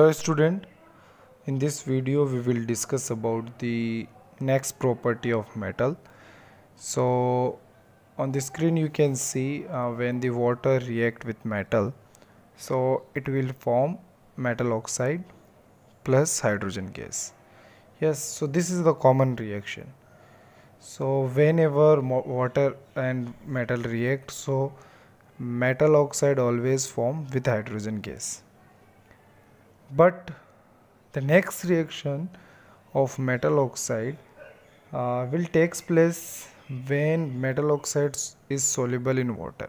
Hello student, in this video we will discuss about the next property of metal. So on the screen you can see uh, when the water react with metal. So it will form metal oxide plus hydrogen gas. Yes, so this is the common reaction. So whenever water and metal react, so metal oxide always form with hydrogen gas but the next reaction of metal oxide uh, will takes place when metal oxide is soluble in water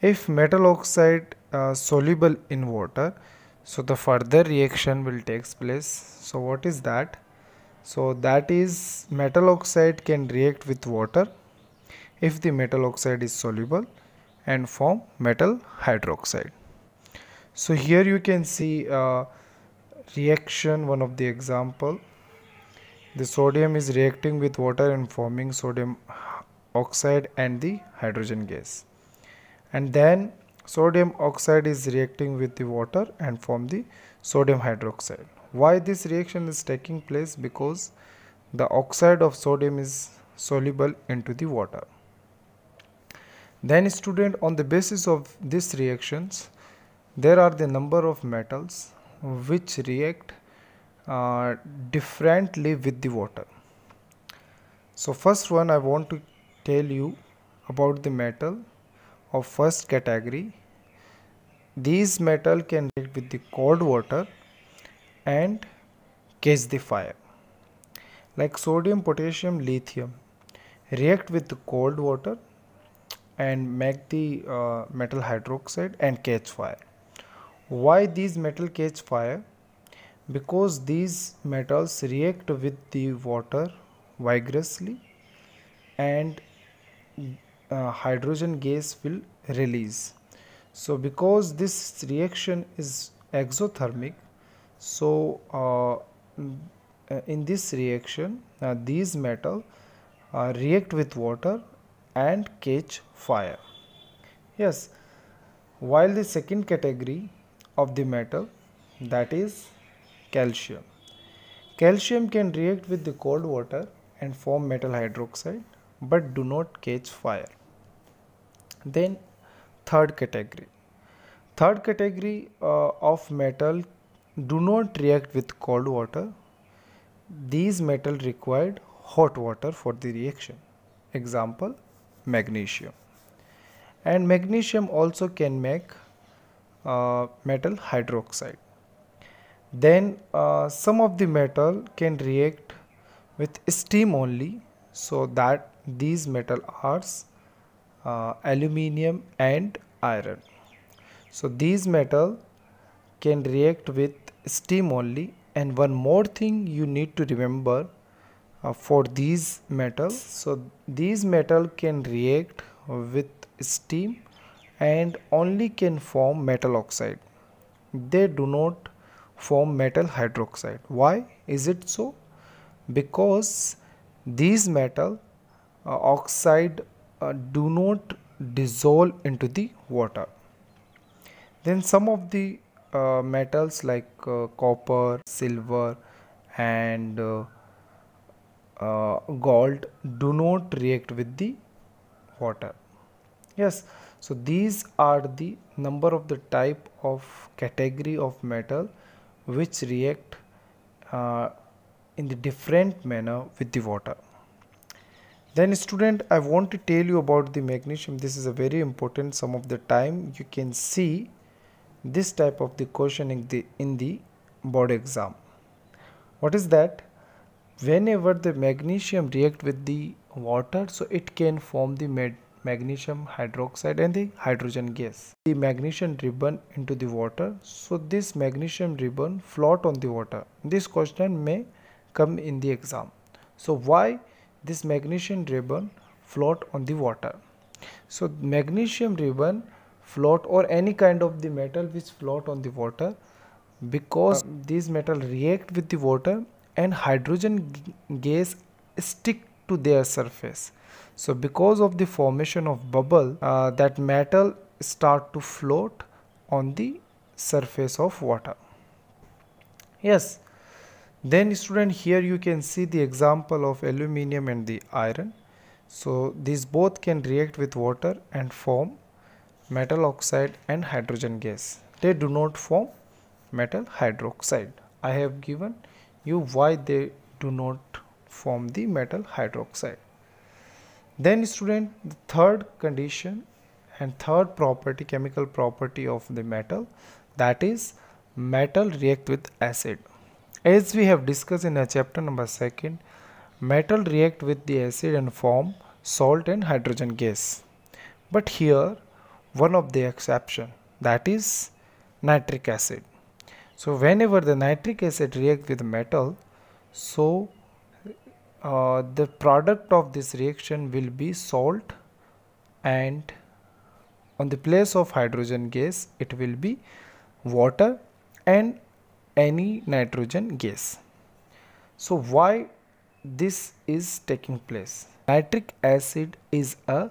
if metal oxide uh, soluble in water so the further reaction will takes place so what is that so that is metal oxide can react with water if the metal oxide is soluble and form metal hydroxide so here you can see uh, reaction one of the example the sodium is reacting with water and forming sodium oxide and the hydrogen gas and then sodium oxide is reacting with the water and form the sodium hydroxide why this reaction is taking place because the oxide of sodium is soluble into the water then student on the basis of these reactions there are the number of metals which react uh, differently with the water so first one I want to tell you about the metal of first category these metal can react with the cold water and catch the fire like sodium potassium lithium react with the cold water and make the uh, metal hydroxide and catch fire why these metal catch fire? Because these metals react with the water vigorously and uh, hydrogen gas will release. So because this reaction is exothermic, so uh, in this reaction, uh, these metal uh, react with water and catch fire. Yes, while the second category of the metal that is calcium. Calcium can react with the cold water and form metal hydroxide but do not catch fire. Then third category. Third category uh, of metal do not react with cold water. These metal required hot water for the reaction. Example magnesium. And magnesium also can make uh, metal hydroxide. Then uh, some of the metal can react with steam only so that these metal are uh, aluminium and iron so these metal can react with steam only and one more thing you need to remember uh, for these metals so these metal can react with steam and only can form metal oxide. They do not form metal hydroxide. Why is it so? Because these metal uh, oxide uh, do not dissolve into the water. Then some of the uh, metals like uh, copper, silver and uh, uh, gold do not react with the water. Yes, so these are the number of the type of category of metal which react uh, in the different manner with the water then student I want to tell you about the magnesium this is a very important some of the time you can see this type of the question in the in the board exam what is that whenever the magnesium react with the water so it can form the metal magnesium hydroxide and the hydrogen gas. The magnesium ribbon into the water. So this magnesium ribbon float on the water. This question may come in the exam. So why this magnesium ribbon float on the water? So magnesium ribbon float or any kind of the metal which float on the water because these metal react with the water and hydrogen gas stick to their surface so because of the formation of bubble uh, that metal start to float on the surface of water yes then student here you can see the example of aluminium and the iron so these both can react with water and form metal oxide and hydrogen gas they do not form metal hydroxide i have given you why they do not Form the metal hydroxide. Then student the third condition and third property chemical property of the metal that is metal react with acid. As we have discussed in chapter number second metal react with the acid and form salt and hydrogen gas. But here one of the exception that is nitric acid. So whenever the nitric acid react with metal so uh, the product of this reaction will be salt and on the place of hydrogen gas it will be water and any nitrogen gas so why this is taking place nitric acid is a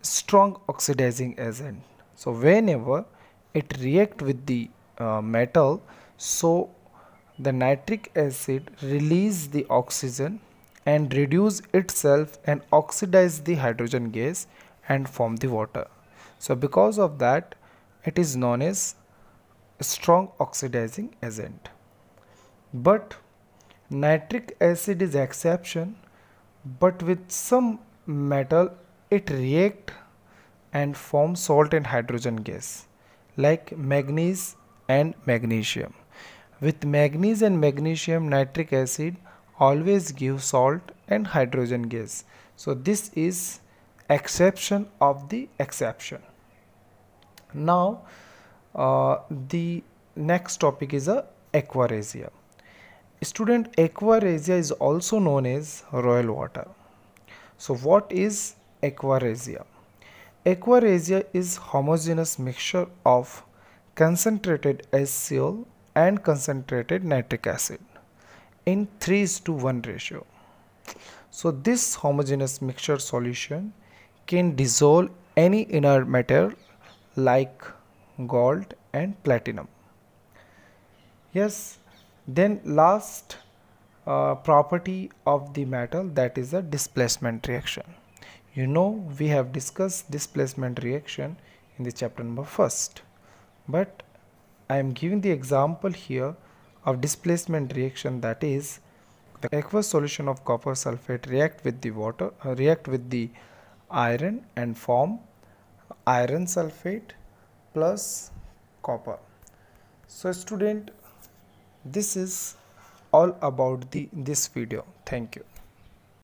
strong oxidizing agent so whenever it react with the uh, metal so the nitric acid release the oxygen and reduce itself and oxidize the hydrogen gas and form the water. So because of that it is known as strong oxidizing agent. But nitric acid is exception but with some metal it react and form salt and hydrogen gas like magnesium and magnesium. With magnesium and magnesium nitric acid always give salt and hydrogen gas so this is exception of the exception now uh, the next topic is a aquaresia student aquaresia is also known as royal water so what is aquaresia aquaresia is homogeneous mixture of concentrated HCl and concentrated nitric acid in 3 to 1 ratio. So this homogeneous mixture solution can dissolve any inert metal like gold and platinum. Yes, then last uh, property of the metal that is a displacement reaction. You know we have discussed displacement reaction in the chapter number first but I am giving the example here of displacement reaction that is the aqueous solution of copper sulfate react with the water uh, react with the iron and form iron sulfate plus copper so student this is all about the this video thank you